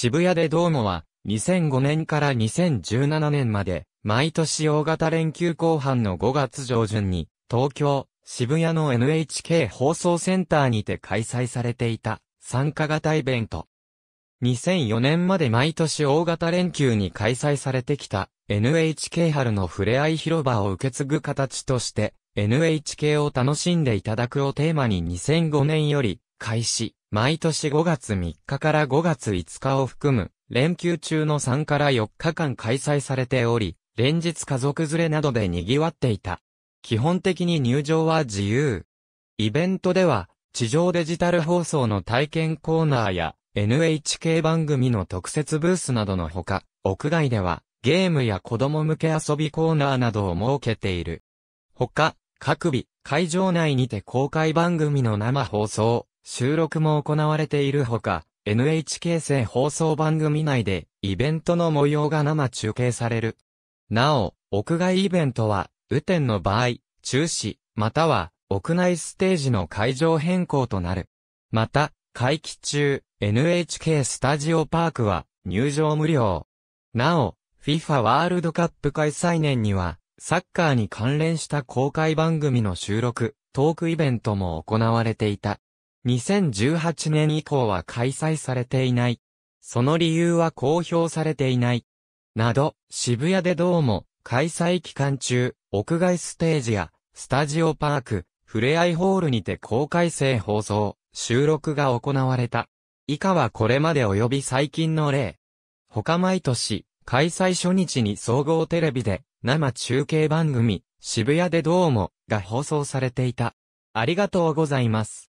渋谷でどうもは、2005年から2017年まで、毎年大型連休後半の5月上旬に、東京、渋谷の NHK 放送センターにて開催されていた、参加型イベント。2004年まで毎年大型連休に開催されてきた NHK 春のふれあい広場を受け継ぐ形として NHK を楽しんでいただくをテーマに2005年より開始、毎年5月3日から5月5日を含む、連休中の3から4日間開催されており、連日家族連れなどで賑わっていた。基本的に入場は自由。イベントでは、地上デジタル放送の体験コーナーや、NHK 番組の特設ブースなどのほか、屋外では、ゲームや子供向け遊びコーナーなどを設けている。ほか、各日、会場内にて公開番組の生放送、収録も行われているほか、NHK 制放送番組内でイベントの模様が生中継される。なお、屋外イベントは、雨天の場合、中止、または屋内ステージの会場変更となる。また、会期中、NHK スタジオパークは入場無料。なお、FIFA ワールドカップ開催年には、サッカーに関連した公開番組の収録、トークイベントも行われていた。2018年以降は開催されていない。その理由は公表されていない。など、渋谷でどうも、開催期間中、屋外ステージや、スタジオパーク、ふれあいホールにて公開生放送、収録が行われた。以下はこれまで及び最近の例。他毎年、開催初日に総合テレビで、生中継番組、渋谷でどうも、が放送されていた。ありがとうございます。